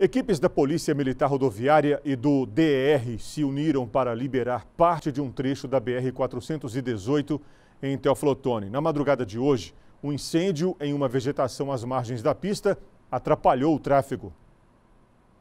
Equipes da Polícia Militar Rodoviária e do DR se uniram para liberar parte de um trecho da BR-418 em Teoflotone. Na madrugada de hoje, um incêndio em uma vegetação às margens da pista atrapalhou o tráfego.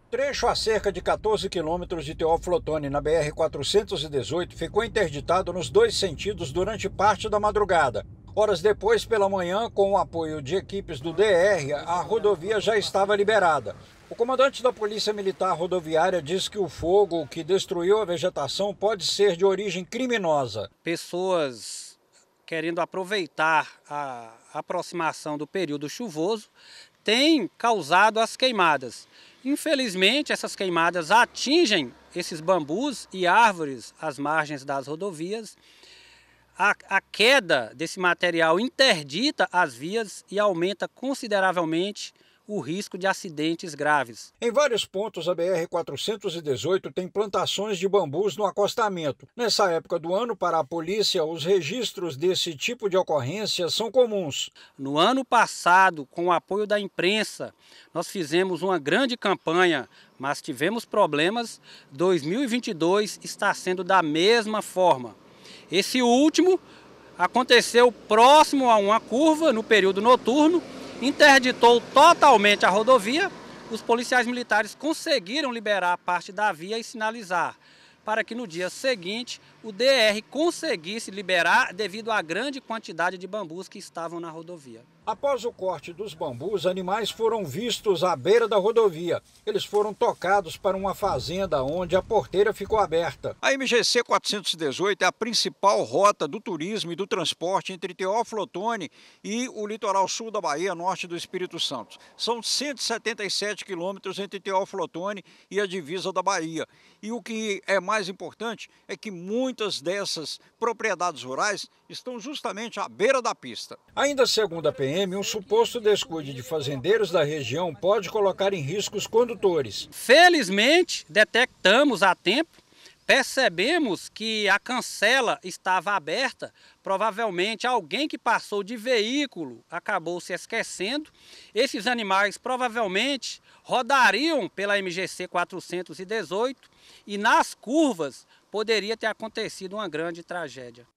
Trecho a cerca de 14 quilômetros de Teoflotone, na BR-418, ficou interditado nos dois sentidos durante parte da madrugada. Horas depois, pela manhã, com o apoio de equipes do DR, a rodovia já estava liberada. O comandante da Polícia Militar Rodoviária diz que o fogo que destruiu a vegetação pode ser de origem criminosa. Pessoas querendo aproveitar a aproximação do período chuvoso têm causado as queimadas. Infelizmente, essas queimadas atingem esses bambus e árvores às margens das rodovias. A, a queda desse material interdita as vias e aumenta consideravelmente o risco de acidentes graves. Em vários pontos, a BR-418 tem plantações de bambus no acostamento. Nessa época do ano, para a polícia, os registros desse tipo de ocorrência são comuns. No ano passado, com o apoio da imprensa, nós fizemos uma grande campanha mas tivemos problemas. 2022 está sendo da mesma forma. Esse último aconteceu próximo a uma curva no período noturno interditou totalmente a rodovia. Os policiais militares conseguiram liberar parte da via e sinalizar para que no dia seguinte o DR conseguisse liberar devido à grande quantidade de bambus que estavam na rodovia. Após o corte dos bambus, animais foram vistos à beira da rodovia. Eles foram tocados para uma fazenda onde a porteira ficou aberta. A MGC 418 é a principal rota do turismo e do transporte entre Teófilo Otoni e o litoral sul da Bahia, norte do Espírito Santo. São 177 quilômetros entre Teófilo Otoni e a divisa da Bahia. E o que é mais mais importante é que muitas dessas propriedades rurais estão justamente à beira da pista. Ainda segundo a PM, um suposto descuido de fazendeiros da região pode colocar em risco os condutores. Felizmente, detectamos a tempo Percebemos que a cancela estava aberta, provavelmente alguém que passou de veículo acabou se esquecendo. Esses animais provavelmente rodariam pela MGC 418 e nas curvas poderia ter acontecido uma grande tragédia.